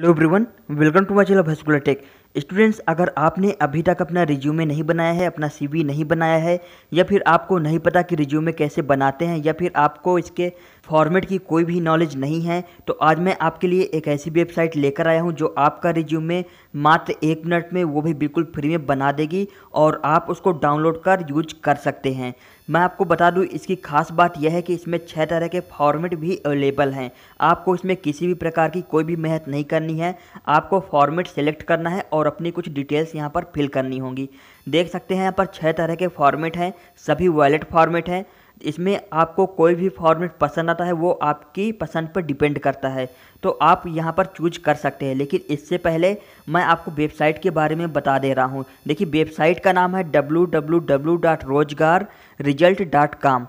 hello everyone welcome to my channel भास्कुलर tech students अगर आपने अभी तक अपना रिज्यूमे नहीं बनाया है अपना सीवी नहीं बनाया है या फिर आपको नहीं पता कि रिज्यूमे कैसे बनाते हैं या फिर आपको इसके फॉर्मेट की कोई भी नॉलेज नहीं है तो आज मैं आपके लिए एक ऐसी वेबसाइट लेकर आया हूं जो आपका रिज्यूमे मात्र एक मिनट में वो भी बिल्कुल फ्री में बना देगी और आप उसको डाउनलोड कर यूज कर सकते हैं मैं आपको बता दूं इसकी खास बात यह है कि इसमें छः तरह के फॉर्मेट भी अवेलेबल हैं आपको इसमें किसी भी प्रकार की कोई भी मेहनत नहीं करनी है आपको फॉर्मेट सेलेक्ट करना है और और अपनी कुछ डिटेल्स यहाँ पर फिल करनी होंगी देख सकते हैं यहाँ पर छः तरह के फॉर्मेट हैं सभी वॉलेट फॉर्मेट हैं इसमें आपको कोई भी फॉर्मेट पसंद आता है वो आपकी पसंद पर डिपेंड करता है तो आप यहाँ पर चूज कर सकते हैं लेकिन इससे पहले मैं आपको वेबसाइट के बारे में बता दे रहा हूँ देखिए वेबसाइट का नाम है W W W dot Rojgar result dot com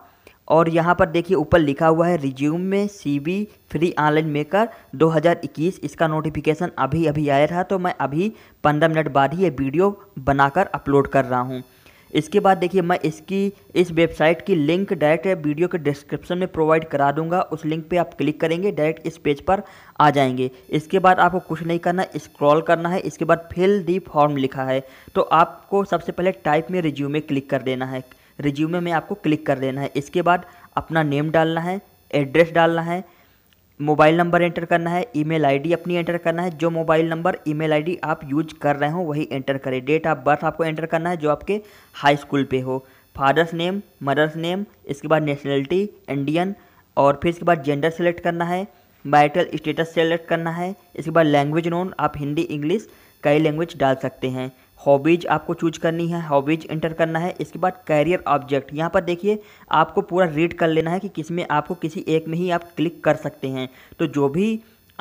और यहाँ पर देखिए ऊपर लिखा हुआ है रिज्यूम में सी फ्री ऑनलाइन मेकर 2021 इसका नोटिफिकेशन अभी अभी आया था तो मैं अभी 15 मिनट बाद ही ये वीडियो बनाकर अपलोड कर रहा हूँ इसके बाद देखिए मैं इसकी इस वेबसाइट की लिंक डायरेक्ट वीडियो के डिस्क्रिप्शन में प्रोवाइड करा दूंगा उस लिंक पे आप क्लिक करेंगे डायरेक्ट इस पेज पर आ जाएंगे इसके बाद आपको कुछ नहीं करना स्क्रॉल करना है इसके बाद फिल दी फॉर्म लिखा है तो आपको सबसे पहले टाइप में रिज्यूमे क्लिक कर देना है रिज्यूमे में आपको क्लिक कर देना है इसके बाद अपना नेम डालना है एड्रेस डालना है मोबाइल नंबर एंटर करना है ईमेल आईडी अपनी एंटर करना है जो मोबाइल नंबर ईमेल आईडी आप यूज कर रहे हो वही एंटर करें डेट ऑफ बर्थ आपको एंटर करना है जो आपके हाई स्कूल पे हो फादर्स नेम मदर्स नेम इसके बाद नेशनलिटी इंडियन और फिर इसके बाद जेंडर सेलेक्ट करना है मैरिटल स्टेटस सेलेक्ट करना है इसके बाद लैंग्वेज नोन आप हिंदी इंग्लिश कई लैंग्वेज डाल सकते हैं हॉबीज आपको चूज करनी है हॉबीज इंटर करना है इसके बाद कैरियर ऑब्जेक्ट यहाँ पर देखिए आपको पूरा रीड कर लेना है कि किस में आपको किसी एक में ही आप क्लिक कर सकते हैं तो जो भी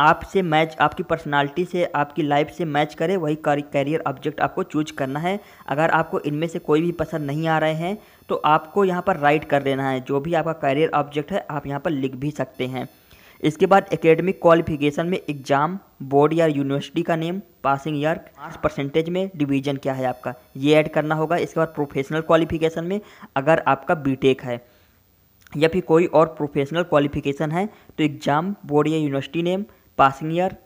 आपसे मैच आपकी पर्सनालिटी से आपकी लाइफ से मैच करे वही कैरियर ऑब्जेक्ट आपको चूज करना है अगर आपको इनमें से कोई भी पसंद नहीं आ रहे हैं तो आपको यहाँ पर राइट कर देना है जो भी आपका कैरियर ऑब्जेक्ट है आप यहाँ पर लिख भी सकते हैं इसके बाद एकेडमिक क्वालिफिकेशन में एग्ज़ाम बोर्ड या यूनिवर्सिटी का name passing year marks percentage में डिवीजन क्या है आपका ये ऐड करना होगा इसके बाद प्रोफेशनल क्वालिफिकेशन में अगर आपका बीटेक है या फिर कोई और प्रोफेशनल क्वालिफिकेशन है तो एग्ज़ाम बोर्ड या university name passing year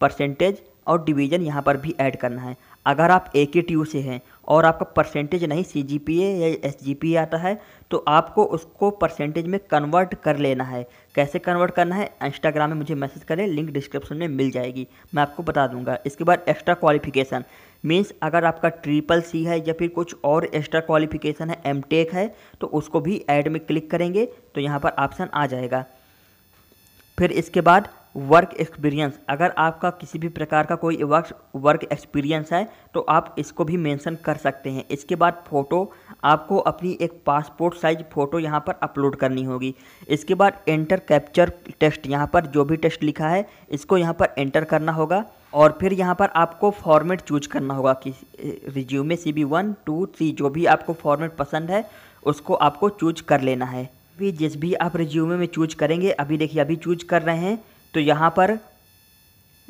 percentage और डिवीजन यहाँ पर भी ऐड करना है अगर आप ए के टी यू से हैं और आपका परसेंटेज नहीं सी जी पी ए या एस जी पी आता है तो आपको उसको परसेंटेज में कन्वर्ट कर लेना है कैसे कन्वर्ट करना है इंस्टाग्राम में मुझे मैसेज करें लिंक डिस्क्रिप्शन में मिल जाएगी मैं आपको बता दूंगा इसके बाद एक्स्ट्रा क्वालिफिकेशन मीन्स अगर आपका ट्रिपल सी है या फिर कुछ और एक्स्ट्रा क्वालिफिकेशन है एम टेक e है तो उसको भी एड में क्लिक करेंगे तो यहाँ पर ऑप्शन आ जाएगा फिर इसके बाद वर्क एक्सपीरियंस अगर आपका किसी भी प्रकार का कोई वर्क वर्क एक्सपीरियंस है तो आप इसको भी मेंशन कर सकते हैं इसके बाद फ़ोटो आपको अपनी एक पासपोर्ट साइज फ़ोटो यहाँ पर अपलोड करनी होगी इसके बाद एंटर कैप्चर टेस्ट यहाँ पर जो भी टेस्ट लिखा है इसको यहाँ पर एंटर करना होगा और फिर यहाँ पर आपको फॉर्मेट चूज करना होगा कि resume C B one two three जो भी आपको फॉर्मेट पसंद है उसको आपको चूज कर लेना है भी जिस भी आप रिज्यूमे में चूज करेंगे अभी देखिए अभी चूज कर रहे हैं तो यहाँ पर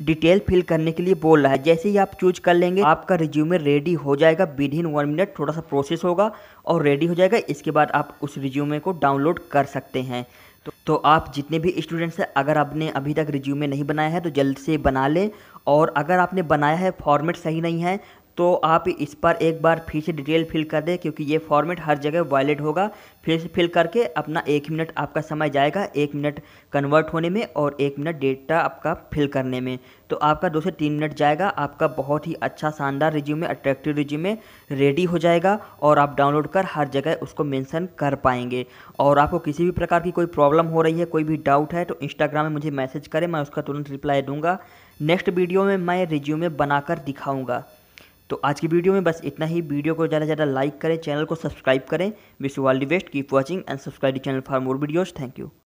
डिटेल फिल करने के लिए बोल रहा है जैसे ही आप चूज कर लेंगे आपका रिज्यूमे रेडी हो जाएगा विद इन वन मिनट थोड़ा सा प्रोसेस होगा और रेडी हो जाएगा इसके बाद आप उस रिज्यूमे को डाउनलोड कर सकते हैं तो, तो आप जितने भी स्टूडेंट्स हैं अगर आपने अभी तक रिज्यूमे नहीं बनाया है तो जल्द से बना लें और अगर आपने बनाया है फॉर्मेट सही नहीं है तो आप इस पर एक बार फिर से डिटेल फिल कर दें क्योंकि ये फॉर्मेट हर जगह वॉलेट होगा फिर से फिल करके अपना एक मिनट आपका समय जाएगा एक मिनट कन्वर्ट होने में और एक मिनट डेटा आपका फिल करने में तो आपका दो से तीन मिनट जाएगा आपका बहुत ही अच्छा शानदार रिज्यूमे अट्रैक्टिव रिज्यूमे रेडी हो जाएगा और आप डाउनलोड कर हर जगह उसको मेंशन कर पाएंगे और आपको किसी भी प्रकार की कोई प्रॉब्लम हो रही है कोई भी डाउट है तो इंस्टाग्राम में मुझे मैसेज करें मैं उसका तुरंत रिप्लाई दूंगा नेक्स्ट वीडियो में मैं रिज्यूमे बनाकर दिखाऊँगा तो आज की वीडियो में बस इतना ही वीडियो को ज़्यादा से ज़्यादा लाइक करें चैनल को सब्सक्राइब करें wish you all the best keep watching and subscribe the channel for more videos thank you